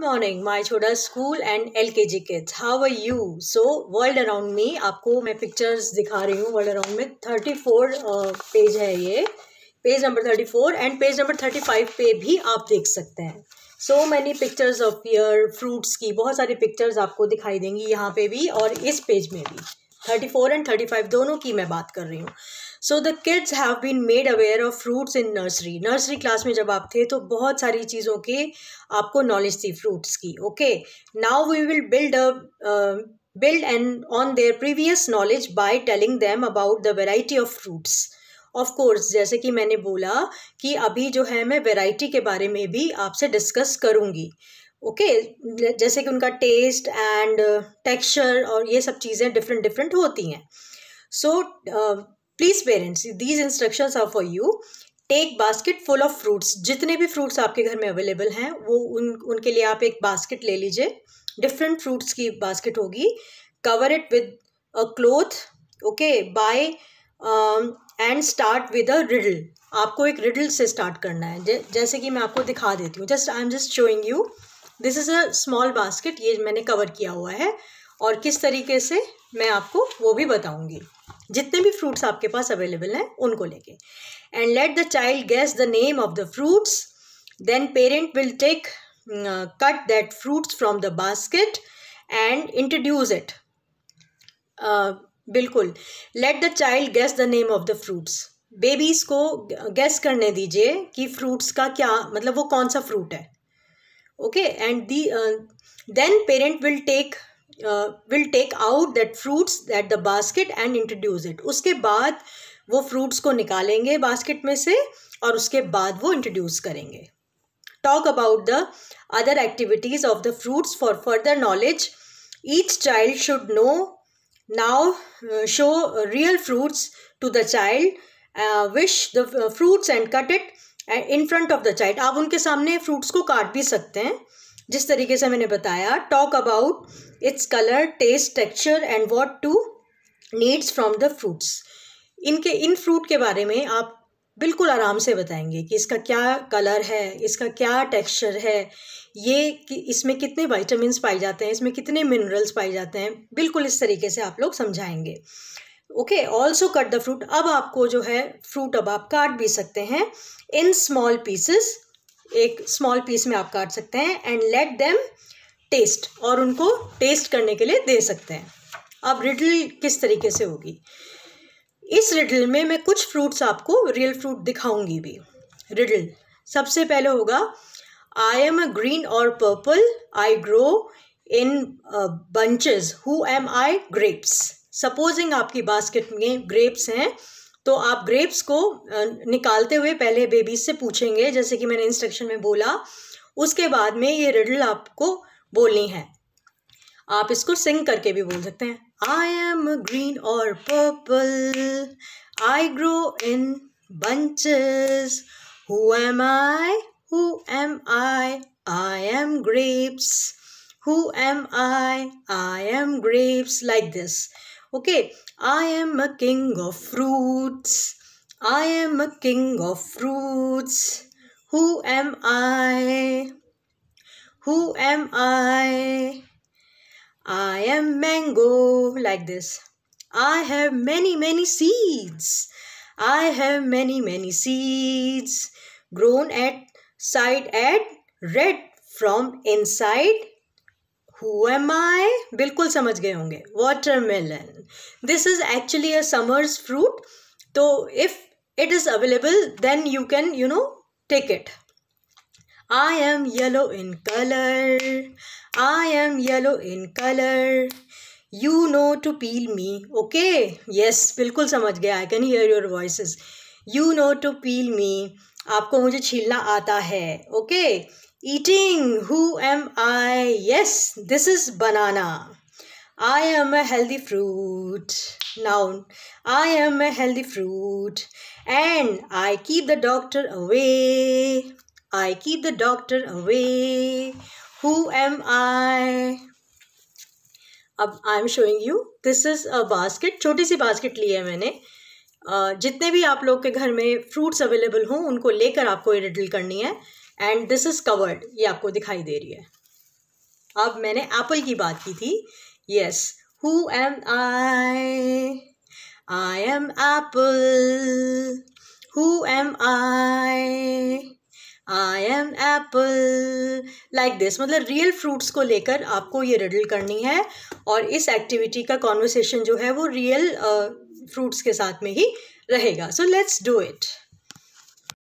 Morning माई छोटा school and L K G kids how are you so world around me आपको मैं pictures दिखा रही हूँ वर्ल्ड अराउंड में थर्टी फोर पेज है ये page number thirty four and page number thirty five पे भी आप देख सकते हैं so many pictures of your fruits की बहुत सारी पिक्चर्स आपको दिखाई देंगी यहाँ पे भी और इस पेज में भी thirty four and thirty five दोनों की मैं बात कर रही हूँ so the kids have been made aware of fruits in nursery nursery class में जब आप थे तो बहुत सारी चीज़ों के आपको नॉलेज थी फ्रूट्स की okay now we will build a build and on their previous knowledge by telling them about the variety of fruits of course जैसे कि मैंने बोला कि अभी जो है मैं वेराइटी के बारे में भी आपसे डिस्कस करूँगी ओके okay? जैसे कि उनका टेस्ट एंड टेक्सचर और ये सब चीज़ें डिफरेंट डिफरेंट होती हैं so so, uh, please parents these instruction are for you take basket full of fruits जितने भी फ्रूट्स आपके घर में अवेलेबल हैं वो उन उनके लिए आप एक बास्केट ले लीजिए डिफरेंट फ्रूट्स की बास्केट होगी cover it with a cloth okay bye and start with a riddle आपको एक रिडल से स्टार्ट करना है जैसे कि मैं आपको दिखा देती हूँ just I am just showing you this is a small basket ये मैंने कवर किया हुआ है और किस तरीके से मैं आपको वो भी बताऊँगी जितने भी फ्रूट्स आपके पास अवेलेबल हैं उनको लेके and let the child guess the name of the fruits then parent will take cut that fruits from the basket and introduce it बिल्कुल let the child guess the name of the fruits babies को गेस करने दीजिए कि fruits का क्या मतलब वो कौन सा फ्रूट है okay and the then parent will take will take out that fruits that the basket and introduce it उसके बाद वो फ्रूट्स को निकालेंगे बास्केट में से और उसके बाद वो इंट्रोड्यूस करेंगे talk about the other activities of the fruits for further knowledge each child should know now show real fruits to the child wish the fruits and cut it in front of the child आप उनके सामने fruits को काट भी सकते हैं जिस तरीके से मैंने बताया talk about its colour taste texture and what to needs from the fruits इनके इन फ्रूट के बारे में आप बिल्कुल आराम से बताएंगे कि इसका क्या कलर है इसका क्या टेक्सचर है ये कि इसमें कितने वाइटामस पाए जाते हैं इसमें कितने मिनरल्स पाए जाते हैं बिल्कुल इस तरीके से आप लोग समझाएंगे okay also cut the fruit अब आपको जो है फ्रूट अब आप काट भी सकते हैं इन स्मॉल पीसेस एक स्मॉल पीस में आप काट सकते हैं एंड लेट देम टेस्ट और उनको टेस्ट करने के लिए दे सकते हैं अब रिडल किस तरीके से होगी इस रिडल में मैं कुछ फ्रूट्स आपको रियल फ्रूट दिखाऊंगी भी रिडल सबसे पहले होगा आई एम अ ग्रीन और purple I grow in bunches who am I grapes supposing आपकी बास्केट में ग्रेप्स हैं तो आप ग्रेप्स को निकालते हुए पहले बेबीज से पूछेंगे जैसे कि मैंने इंस्ट्रक्शन में बोला उसके बाद में ये रिडल आपको बोलनी है आप इसको सिंग करके भी बोल सकते हैं आई एम ग्रीन और purple I grow in bunches who am I Who am I? I am grapes. Who am I? I am grapes. Like this. Okay, I am a king of fruits. I am a king of fruits. Who am I? Who am I? I am mango, like this. I have many, many seeds. I have many, many seeds grown at side at red from inside. Who am I? Bilkul samaj gaye honge watermelon. This is actually a summers fruit तो if it is available then you can you know take it I am yellow in colour I am yellow in colour you know to peel me okay yes बिल्कुल समझ गया I can hear your voice you know to peel me आपको मुझे छीलना आता है okay eating who am I yes this is banana I am a healthy fruit. Noun I am a healthy fruit and I keep the doctor away. I keep the doctor away. Who am I? अब I am showing you this is a basket छोटी सी basket ली है मैंने जितने भी आप लोग के घर में फ्रूट्स अवेलेबल हों उनको लेकर आपको ये रिडल करनी है एंड दिस इज़ कवर्ड ये आपको दिखाई दे रही है अब मैंने एप्पल की बात की थी Yes, who am I? I am apple. Who am I? I am apple. Like this मतलब रियल फ्रूट्स को लेकर आपको ये riddle करनी है और इस एक्टिविटी का कॉन्वर्सेशन जो है वो रियल फ्रूट्स uh, fruits के साथ में ही रहेगा सो लेट्स डू इट